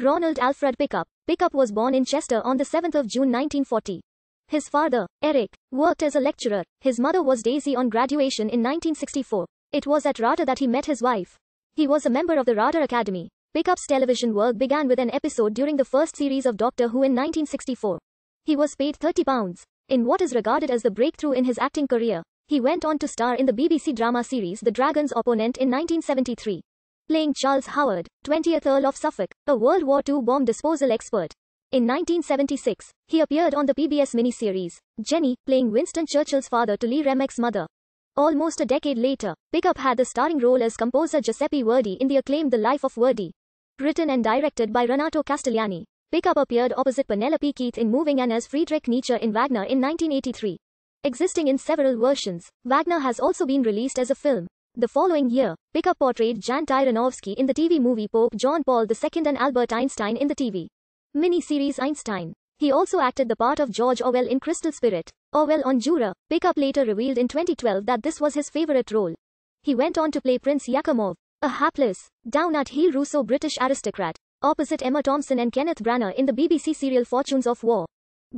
Ronald Alfred Pickup. Pickup was born in Chester on the 7th of June 1940. His father, Eric, worked as a lecturer. His mother was Daisy on graduation in 1964. It was at RADA that he met his wife. He was a member of the RADA Academy. Pickup's television work began with an episode during the first series of Doctor Who in 1964. He was paid £30. In what is regarded as the breakthrough in his acting career, he went on to star in the BBC drama series The Dragon's Opponent in 1973 playing Charles Howard, 20th Earl of Suffolk, a World War II bomb disposal expert. In 1976, he appeared on the PBS miniseries, Jenny, playing Winston Churchill's father to Lee Remick's mother. Almost a decade later, Pickup had the starring role as composer Giuseppe Verdi in the acclaimed The Life of Verdi. Written and directed by Renato Castellani. Pickup appeared opposite Penelope Keith in Moving and as Friedrich Nietzsche in Wagner in 1983. Existing in several versions, Wagner has also been released as a film. The following year, Pickup portrayed Jan Tyronovsky in the TV movie Pope John Paul II and Albert Einstein in the TV miniseries Einstein. He also acted the part of George Orwell in Crystal Spirit. Orwell on Jura, Pickup later revealed in 2012 that this was his favorite role. He went on to play Prince Yakimov, a hapless, down-at-heel Russo-British aristocrat, opposite Emma Thompson and Kenneth Branagh in the BBC serial Fortunes of War.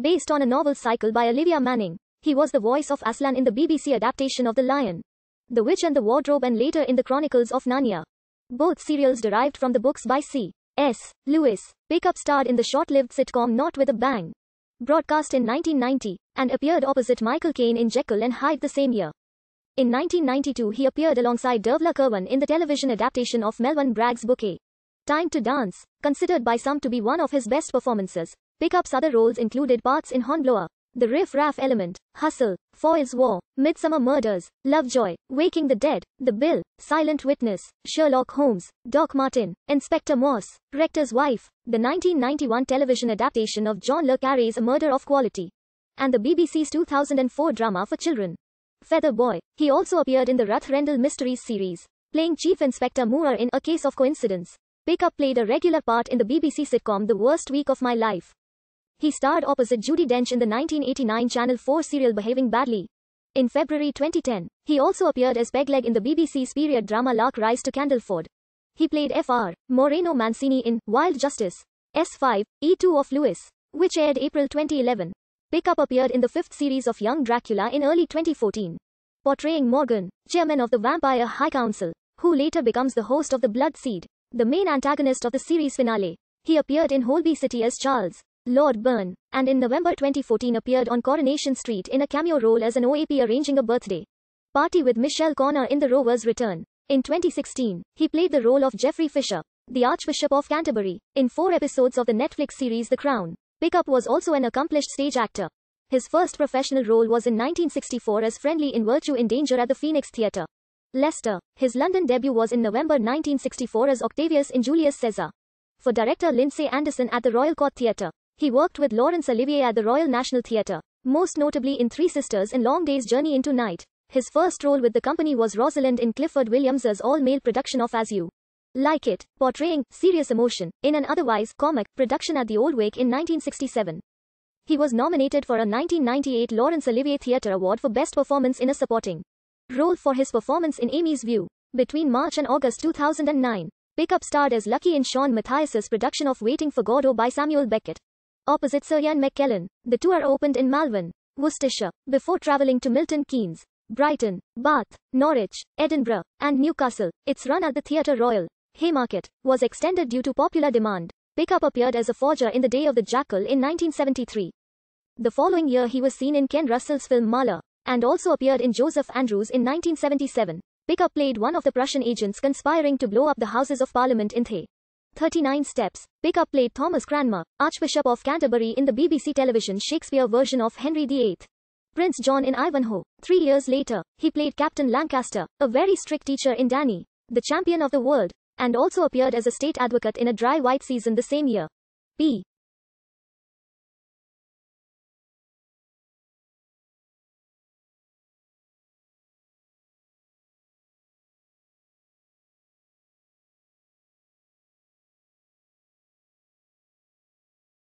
Based on a novel cycle by Olivia Manning, he was the voice of Aslan in the BBC adaptation of The Lion. The Witch and the Wardrobe and later in the Chronicles of Narnia. Both serials derived from the books by C. S. Lewis. up starred in the short-lived sitcom Not With a Bang. Broadcast in 1990, and appeared opposite Michael Caine in Jekyll and Hyde the same year. In 1992 he appeared alongside Dervla Kerwin in the television adaptation of Melvin Bragg's bouquet. Time to Dance, considered by some to be one of his best performances, Pickup's other roles included parts in Hornblower, the Riff-Raff Element, Hustle, Foils War, Midsummer Murders, Lovejoy, Waking the Dead, The Bill, Silent Witness, Sherlock Holmes, Doc Martin, Inspector Morse, Rector's Wife, the 1991 television adaptation of John Le Carré's A Murder of Quality, and the BBC's 2004 drama for children. Feather Boy. He also appeared in the Rathrendell Mysteries series, playing Chief Inspector Moore in A Case of Coincidence. Pickup played a regular part in the BBC sitcom The Worst Week of My Life. He starred opposite Judy Dench in the 1989 Channel 4 serial Behaving Badly. In February 2010, he also appeared as Pegleg in the BBC's period drama Lark Rise to Candleford. He played Fr. Moreno Mancini in Wild Justice, S5, E2 of Lewis, which aired April 2011. Pickup appeared in the fifth series of Young Dracula in early 2014, portraying Morgan, chairman of the Vampire High Council, who later becomes the host of the Blood Seed, the main antagonist of the series finale. He appeared in Holby City as Charles, Lord Byrne, and in November 2014 appeared on Coronation Street in a cameo role as an OAP arranging a birthday party with Michelle Connor in The Rover's Return. In 2016, he played the role of Geoffrey Fisher, the Archbishop of Canterbury, in four episodes of the Netflix series The Crown. Pickup was also an accomplished stage actor. His first professional role was in 1964 as Friendly in Virtue in Danger at the Phoenix Theatre. Leicester. His London debut was in November 1964 as Octavius in Julius Caesar. For director Lindsay Anderson at the Royal Court Theatre. He worked with Laurence Olivier at the Royal National Theatre, most notably in Three Sisters and Long Day's Journey into Night. His first role with the company was Rosalind in Clifford Williams's all-male production of As You Like It, portraying serious emotion in an otherwise comic production at the Old Wake in 1967. He was nominated for a 1998 Laurence Olivier Theatre Award for Best Performance in a Supporting Role for his performance in Amy's View. Between March and August 2009, Pickup starred as Lucky in Sean Mathias's production of Waiting for Godot by Samuel Beckett opposite Sir Ian McKellen. The tour opened in Malvern, Worcestershire, before travelling to Milton Keynes, Brighton, Bath, Norwich, Edinburgh, and Newcastle. Its run at the Theatre Royal, Haymarket, was extended due to popular demand. Pickup appeared as a forger in The Day of the Jackal in 1973. The following year he was seen in Ken Russell's film Mahler, and also appeared in Joseph Andrews in 1977. Pickup played one of the Prussian agents conspiring to blow up the Houses of Parliament in Thay. 39 Steps, Pick Up played Thomas Cranmer, Archbishop of Canterbury in the BBC television Shakespeare version of Henry VIII. Prince John in Ivanhoe. Three years later, he played Captain Lancaster, a very strict teacher in Danny, the champion of the world, and also appeared as a state advocate in a dry white season the same year. P.